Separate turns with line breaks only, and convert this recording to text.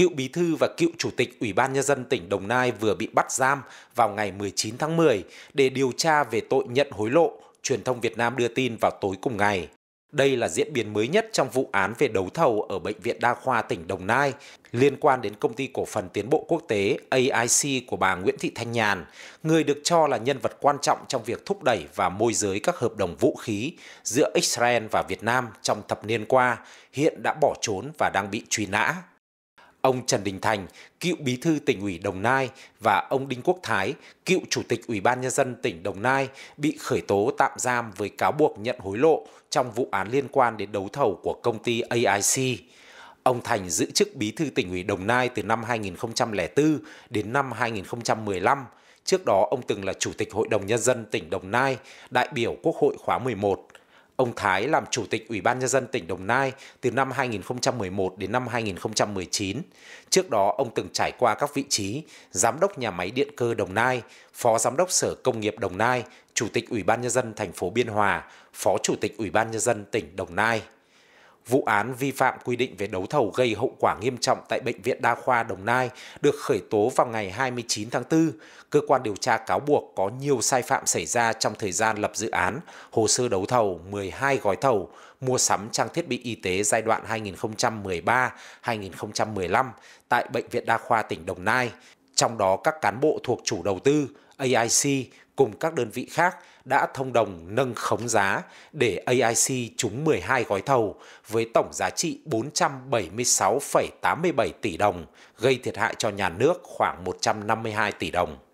Cựu bí thư và cựu chủ tịch Ủy ban Nhân dân tỉnh Đồng Nai vừa bị bắt giam vào ngày 19 tháng 10 để điều tra về tội nhận hối lộ, truyền thông Việt Nam đưa tin vào tối cùng ngày. Đây là diễn biến mới nhất trong vụ án về đấu thầu ở Bệnh viện Đa khoa tỉnh Đồng Nai liên quan đến công ty cổ phần tiến bộ quốc tế AIC của bà Nguyễn Thị Thanh Nhàn, người được cho là nhân vật quan trọng trong việc thúc đẩy và môi giới các hợp đồng vũ khí giữa Israel và Việt Nam trong thập niên qua, hiện đã bỏ trốn và đang bị truy nã. Ông Trần Đình Thành, cựu bí thư tỉnh ủy Đồng Nai và ông Đinh Quốc Thái, cựu chủ tịch Ủy ban Nhân dân tỉnh Đồng Nai bị khởi tố tạm giam với cáo buộc nhận hối lộ trong vụ án liên quan đến đấu thầu của công ty AIC. Ông Thành giữ chức bí thư tỉnh ủy Đồng Nai từ năm 2004 đến năm 2015. Trước đó ông từng là chủ tịch Hội đồng Nhân dân tỉnh Đồng Nai, đại biểu Quốc hội khóa 11. Ông Thái làm Chủ tịch Ủy ban Nhân dân tỉnh Đồng Nai từ năm 2011 đến năm 2019. Trước đó, ông từng trải qua các vị trí Giám đốc Nhà máy Điện cơ Đồng Nai, Phó Giám đốc Sở Công nghiệp Đồng Nai, Chủ tịch Ủy ban Nhân dân thành phố Biên Hòa, Phó Chủ tịch Ủy ban Nhân dân tỉnh Đồng Nai. Vụ án vi phạm quy định về đấu thầu gây hậu quả nghiêm trọng tại Bệnh viện Đa khoa Đồng Nai được khởi tố vào ngày 29 tháng 4. Cơ quan điều tra cáo buộc có nhiều sai phạm xảy ra trong thời gian lập dự án, hồ sơ đấu thầu 12 gói thầu, mua sắm trang thiết bị y tế giai đoạn 2013-2015 tại Bệnh viện Đa khoa tỉnh Đồng Nai trong đó các cán bộ thuộc chủ đầu tư AIC cùng các đơn vị khác đã thông đồng nâng khống giá để AIC trúng 12 gói thầu với tổng giá trị 476,87 tỷ đồng, gây thiệt hại cho nhà nước khoảng 152 tỷ đồng.